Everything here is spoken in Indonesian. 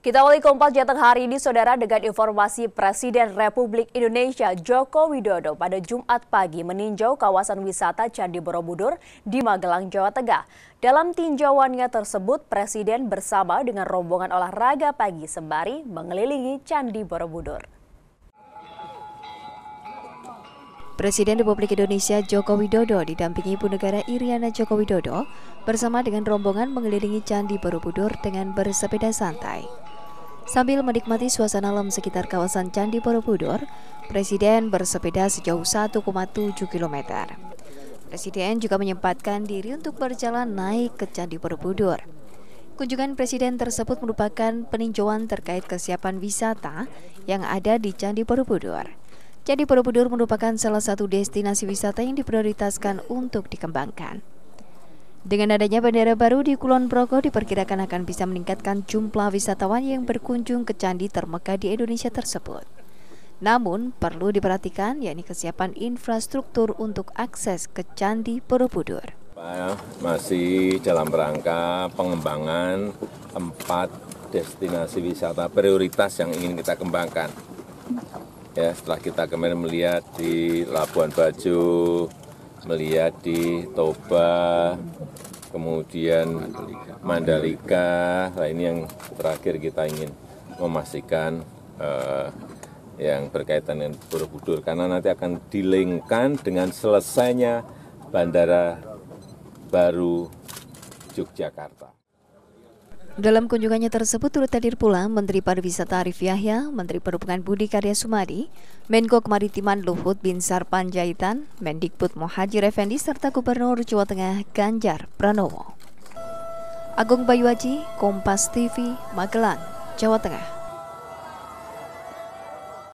Kita awali kompas jateng hari ini, saudara, dengan informasi Presiden Republik Indonesia Joko Widodo pada Jumat pagi meninjau kawasan wisata Candi Borobudur di Magelang, Jawa Tengah. Dalam tinjauannya tersebut, Presiden bersama dengan rombongan olahraga pagi sembari mengelilingi Candi Borobudur. Presiden Republik Indonesia Joko Widodo didampingi Ibu Negara Iriana Joko Widodo bersama dengan rombongan mengelilingi Candi Borobudur dengan bersepeda santai. Sambil menikmati suasana alam sekitar kawasan Candi Borobudur, Presiden bersepeda sejauh 1,7 km. Presiden juga menyempatkan diri untuk berjalan naik ke Candi Borobudur. Kunjungan Presiden tersebut merupakan peninjauan terkait kesiapan wisata yang ada di Candi Borobudur. Candi Borobudur merupakan salah satu destinasi wisata yang diprioritaskan untuk dikembangkan. Dengan adanya bandara baru di Kulon Progo diperkirakan akan bisa meningkatkan jumlah wisatawan yang berkunjung ke candi termegah di Indonesia tersebut. Namun, perlu diperhatikan yakni kesiapan infrastruktur untuk akses ke Candi Borobudur. Masih dalam rangka pengembangan empat destinasi wisata prioritas yang ingin kita kembangkan. Ya, setelah kita kemarin melihat di Labuan Bajo, melihat di Toba, kemudian Mandalika. Nah, ini yang terakhir kita ingin memastikan eh, yang berkaitan dengan Borobudur karena nanti akan dilingkan dengan selesainya bandara baru Yogyakarta. Dalam kunjungannya tersebut turut hadir pula Menteri Pariwisata Arif Yahya, Menteri Perhubungan Budi Karya Sumadi, Menko Kemaritiman Luhut Binsar Panjaitan, Mendikbud Muhajir Effendi, serta Gubernur Jawa Tengah Ganjar Pranowo. Agung Bayuaji, Kompas TV, Magelang, Jawa Tengah.